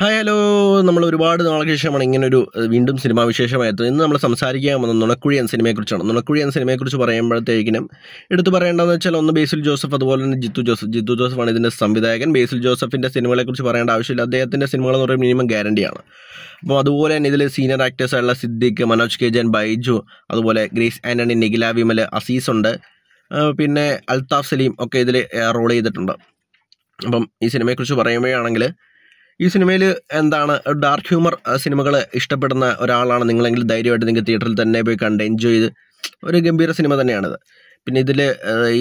hi hello നമ്മൾ ഒരുപാട് നാൾക്ക് ശേഷമാണ് ഇങ്ങനൊരു വീണ്ടും സിനിമാ വിശേഷമായത് ഇന്ന് നമ്മൾ സംസാരിക്കാൻ വന്ന നുണക്കുഴി എന്ന സിനിമയെക്കുറിച്ചാണ് നുണക്കുഴി എന്ന സിനിമയെക്കുറിച്ച് പറയുമ്പോഴത്തേക്കിനും എടുത്തു പറയേണ്ടതെന്ന് വെച്ചാൽ ഒന്ന് ബേസിൽ ജോസഫ് അതുപോലെ തന്നെ ജിത്തു ജോസഫ് ജിത്തു ജോസഫാണ് ഇതിൻ്റെ സംവിധായകൻ ബേസിൽ ജോസഫിൻ്റെ സിനിമകളെക്കുറിച്ച് പറയേണ്ട ആവശ്യമില്ല അദ്ദേഹത്തിൻ്റെ സിനിമകൾ എന്ന് പറയുമ്പോൾ മിനിമം ഗ്യാരണ്ടിയാണ് അപ്പോൾ അതുപോലെ തന്നെ ഇതിൽ സീനിയർ ആക്ടേഴ്സായുള്ള സിദ്ദിഖ് മനോജ് കെജൻ ബൈജു അതുപോലെ ഗ്രേസ് ആൻ്റണി നിഖില വിമൽ അസീസ് ഉണ്ട് പിന്നെ അൽതാഫ് സലീം ഒക്കെ ഇതിൽ റോൾ ചെയ്തിട്ടുണ്ട് അപ്പം ഈ സിനിമയെക്കുറിച്ച് പറയുമ്പോഴാണെങ്കിൽ ഈ സിനിമയിൽ എന്താണ് ഡാർക്ക് ഹ്യൂമർ സിനിമകൾ ഇഷ്ടപ്പെടുന്ന ഒരാളാണ് നിങ്ങളെങ്കിൽ ധൈര്യമായിട്ട് നിങ്ങൾക്ക് തിയേറ്ററിൽ തന്നെ പോയി കണ്ട് എൻജോയ് ചെയ്ത് ഒരു ഗംഭീര സിനിമ തന്നെയാണിത് പിന്നെ ഇതിൽ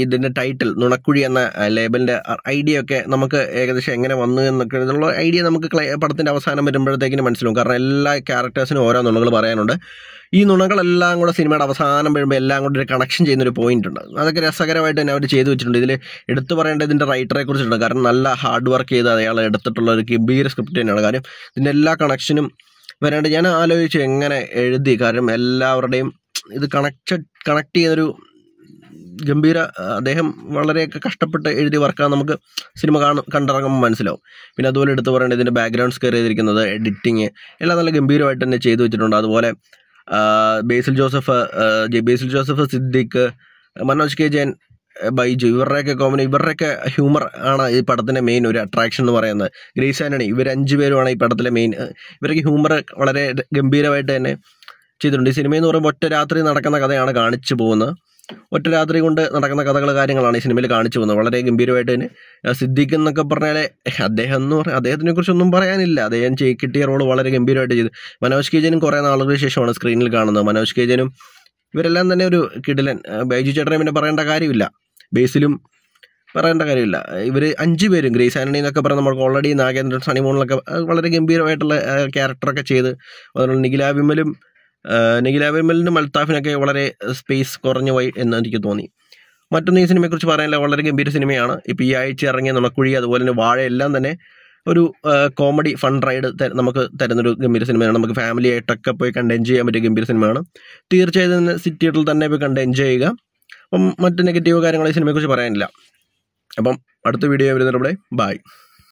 ഇതിൻ്റെ ടൈറ്റിൽ നുണക്കുഴി എന്ന ലേബലിൻ്റെ ഐഡിയ ഒക്കെ നമുക്ക് ഏകദേശം എങ്ങനെ വന്നു എന്നൊക്കെ ഉള്ള ഐഡിയ നമുക്ക് പടത്തിൻ്റെ അവസാനം വരുമ്പോഴത്തേക്കിന് മനസ്സിലാവും കാരണം എല്ലാ ക്യാരക്ടേഴ്സിനും ഓരോ നുണകൾ പറയാനുണ്ട് ഈ നുണകളെല്ലാം കൂടെ സിനിമയുടെ അവസാനം വരുമ്പോൾ എല്ലാം കൂടെ ഒരു കണക്ഷൻ ചെയ്യുന്ന ഒരു പോയിന്റ് ഉണ്ട് അതൊക്കെ രസകരമായിട്ട് തന്നെ അവർ ചെയ്തു വെച്ചിട്ടുണ്ട് ഇതിൽ എടുത്തു പറയേണ്ട ഇതിൻ്റെ റൈറ്ററെ കുറിച്ചിട്ടുണ്ട് കാരണം നല്ല ഹാർഡ് വർക്ക് ചെയ്ത് അയാൾ എടുത്തിട്ടുള്ള ഒരു ഗംഭീര സ്ക്രിപ്റ്റ് തന്നെയാണ് കാര്യം ഇതിൻ്റെ എല്ലാ കണക്ഷനും വരേണ്ടത് ഞാൻ ആലോചിച്ചു എങ്ങനെ എഴുതി കാരണം എല്ലാവരുടെയും ഇത് കണക്റ്റഡ് കണക്ട് ചെയ്തൊരു ഗംഭീര അദ്ദേഹം വളരെയൊക്കെ കഷ്ടപ്പെട്ട് എഴുതിയ വർക്കാണ് നമുക്ക് സിനിമ കാണും കണ്ടിറങ്ങുമ്പോൾ മനസ്സിലാവും പിന്നെ അതുപോലെ എടുത്തു പറയേണ്ടത് ഇതിൻ്റെ ബാക്ക്ഗ്രൗണ്ട് സ്കെയർ ചെയ്തിരിക്കുന്നത് എഡിറ്റിങ് എല്ലാം നല്ല ഗംഭീരമായിട്ട് തന്നെ ചെയ്തു വെച്ചിട്ടുണ്ട് അതുപോലെ ബേസിൽ ജോസഫ് ബേസിൽ ജോസഫ് സിദ്ദിഖ് മനോജ് കെ ജയൻ ബൈജു ഇവരുടെയൊക്കെ കോമഡി ഇവരുടെയൊക്കെ ഹ്യൂമർ ആണ് ഈ പടത്തിൻ്റെ മെയിൻ ഒരു അട്രാക്ഷൻ എന്ന് പറയുന്നത് ഗ്രേസ് ആനണി ഇവർ അഞ്ച് പേരുമാണ് ഈ പടത്തിലെ മെയിൻ ഇവരൊക്കെ ഹ്യൂമർ വളരെ ഗംഭീരമായിട്ട് തന്നെ ചെയ്തിട്ടുണ്ട് ഈ സിനിമ എന്ന് പറയുമ്പോൾ ഒറ്റ രാത്രി നടക്കുന്ന കഥയാണ് കാണിച്ചു പോകുന്നത് ഒറ്റ രാത്രി കൊണ്ട് നടക്കുന്ന കഥകൾ കാര്യങ്ങളാണ് ഈ സിനിമയിൽ കാണിച്ചു പോകുന്നത് വളരെ ഗംഭീരമായിട്ട് തന്നെ സിദ്ദിഖ് എന്നൊക്കെ പറഞ്ഞാൽ അദ്ദേഹം എന്ന് പറഞ്ഞാൽ അദ്ദേഹത്തിനെ കുറിച്ചൊന്നും പറയാനില്ല അദ്ദേഹം ചെയ് കിട്ടിയ റോൾ വളരെ ഗംഭീരമായിട്ട് ചെയ്തു മനോജ് കേജനും കുറേ നാളുകൾക്ക് ശേഷമാണ് സ്ക്രീനിൽ കാണുന്നത് മനോജ് കേജനും ഇവരെല്ലാം തന്നെ ഒരു കിടിലൻ ബൈജു ചേട്ടനെ പിന്നെ പറയേണ്ട കാര്യമില്ല ബേസിലും പറയേണ്ട കാര്യമില്ല ഇവർ അഞ്ച് പേരും ഗ്രേസ് ആന്റണി എന്നൊക്കെ പറഞ്ഞാൽ നമുക്ക് ഓൾറെഡി നാഗേന്ദ്രൻ സണിമോണിലൊക്കെ വളരെ ഗംഭീരമായിട്ടുള്ള ക്യാരക്ടറൊക്കെ ചെയ്ത് അതുപോലെ നിഖില വിമലും നെഗിൽ അവേമലിനും അൽത്താഫിനൊക്കെ വളരെ സ്പേസ് കുറഞ്ഞു പോയി എന്ന് എനിക്ക് തോന്നി മറ്റൊന്ന് ഈ സിനിമയെക്കുറിച്ച് പറയാനില്ല വളരെ ഗംഭീര സിനിമയാണ് ഇപ്പോൾ ഈ ആഴ്ച ഇറങ്ങിയ നുണക്കുഴി അതുപോലെ തന്നെ വാഴ എല്ലാം തന്നെ ഒരു കോമഡി ഫൺ റൈഡ് നമുക്ക് തരുന്നൊരു ഗംഭീര സിനിമയാണ് നമുക്ക് ഫാമിലി ആയിട്ടൊക്കെ പോയി കണ്ട് എൻജോയ് ചെയ്യാൻ പറ്റിയ ഗംഭീര സിനിമയാണ് തീർച്ചയായും തന്നെ സിറ്റിയേറ്ററിൽ തന്നെ പോയി കണ്ട് എൻജോയ് ചെയ്യുക അപ്പം മറ്റ് നെഗറ്റീവ് കാര്യങ്ങൾ ഈ സിനിമയെക്കുറിച്ച് പറയാനില്ല അപ്പം അടുത്ത വീഡിയോ വരുന്നവിടെ ബൈ